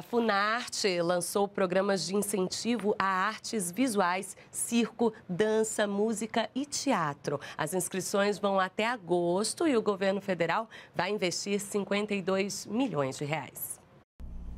A Funarte lançou programas de incentivo a artes visuais, circo, dança, música e teatro. As inscrições vão até agosto e o governo federal vai investir 52 milhões de reais.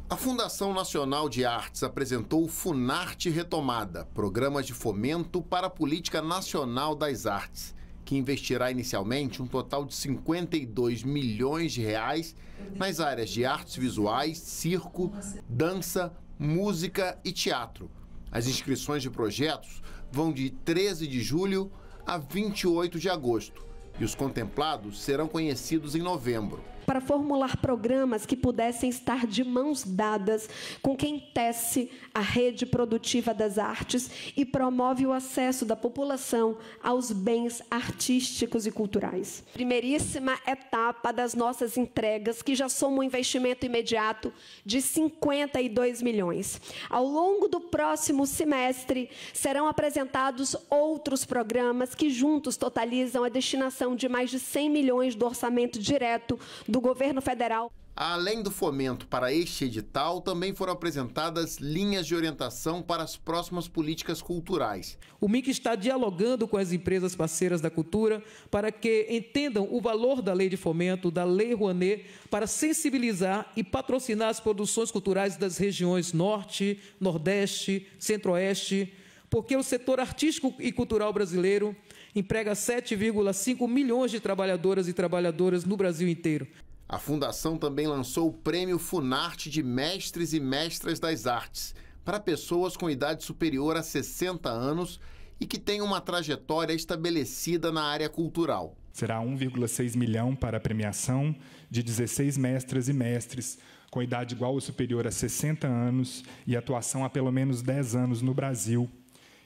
A Fundação Nacional de Artes apresentou o Funarte Retomada, programa de fomento para a política nacional das artes que investirá inicialmente um total de 52 milhões de reais nas áreas de artes visuais, circo, dança, música e teatro. As inscrições de projetos vão de 13 de julho a 28 de agosto e os contemplados serão conhecidos em novembro para formular programas que pudessem estar de mãos dadas com quem tece a rede produtiva das artes e promove o acesso da população aos bens artísticos e culturais. Primeiríssima etapa das nossas entregas, que já soma um investimento imediato de 52 milhões. Ao longo do próximo semestre, serão apresentados outros programas que juntos totalizam a destinação de mais de 100 milhões do orçamento direto do governo federal. Além do fomento para este edital, também foram apresentadas linhas de orientação para as próximas políticas culturais. O MIC está dialogando com as empresas parceiras da cultura para que entendam o valor da lei de fomento, da lei Rouanet, para sensibilizar e patrocinar as produções culturais das regiões Norte, Nordeste, Centro-Oeste, porque o setor artístico e cultural brasileiro emprega 7,5 milhões de trabalhadoras e trabalhadores no Brasil inteiro. A fundação também lançou o Prêmio Funarte de Mestres e Mestras das Artes para pessoas com idade superior a 60 anos e que tenham uma trajetória estabelecida na área cultural. Será 1,6 milhão para a premiação de 16 mestras e mestres com idade igual ou superior a 60 anos e atuação há pelo menos 10 anos no Brasil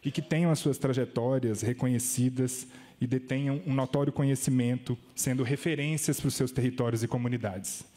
e que tenham as suas trajetórias reconhecidas e detenham um notório conhecimento, sendo referências para os seus territórios e comunidades.